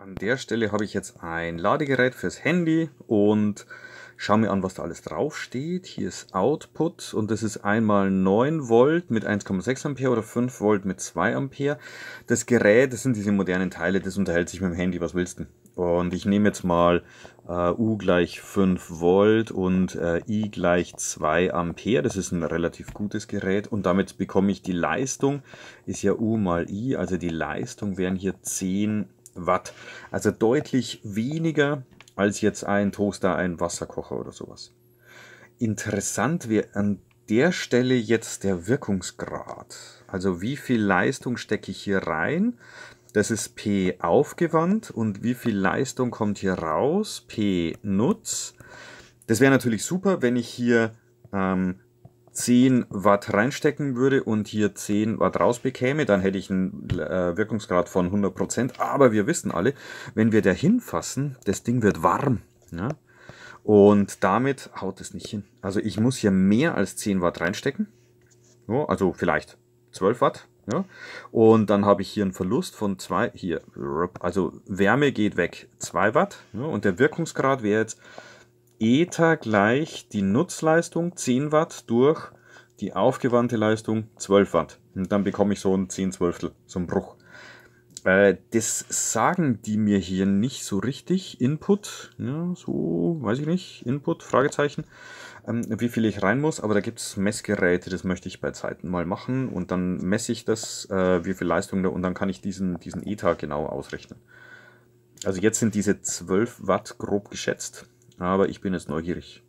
An der Stelle habe ich jetzt ein Ladegerät fürs Handy und schaue mir an, was da alles draufsteht. Hier ist Output und das ist einmal 9 Volt mit 1,6 Ampere oder 5 Volt mit 2 Ampere. Das Gerät, das sind diese modernen Teile, das unterhält sich mit dem Handy, was willst du? Und ich nehme jetzt mal äh, U gleich 5 Volt und äh, I gleich 2 Ampere. Das ist ein relativ gutes Gerät und damit bekomme ich die Leistung, ist ja U mal I, also die Leistung wären hier 10 Ampere. Watt. Also deutlich weniger als jetzt ein Toaster, ein Wasserkocher oder sowas. Interessant wäre an der Stelle jetzt der Wirkungsgrad. Also wie viel Leistung stecke ich hier rein? Das ist P aufgewandt und wie viel Leistung kommt hier raus? P Nutz. Das wäre natürlich super, wenn ich hier ähm, 10 Watt reinstecken würde und hier 10 Watt raus bekäme, dann hätte ich einen äh, Wirkungsgrad von 100 Prozent. Aber wir wissen alle, wenn wir da hinfassen, das Ding wird warm. Ja? Ne? Und damit haut es nicht hin. Also ich muss hier mehr als 10 Watt reinstecken. Ja, also vielleicht 12 Watt. Ja? Und dann habe ich hier einen Verlust von 2, hier, also Wärme geht weg, 2 Watt. Ja? Und der Wirkungsgrad wäre jetzt Eta gleich die Nutzleistung 10 Watt durch die aufgewandte Leistung 12 Watt. Und dann bekomme ich so ein 10 Zwölftel, zum Bruch. Äh, das sagen die mir hier nicht so richtig. Input, ja, so, weiß ich nicht. Input, Fragezeichen. Ähm, wie viel ich rein muss, aber da gibt es Messgeräte, das möchte ich bei Zeiten mal machen. Und dann messe ich das, äh, wie viel Leistung da, und dann kann ich diesen, diesen ETA genau ausrechnen. Also jetzt sind diese 12 Watt grob geschätzt aber ich bin jetzt neugierig.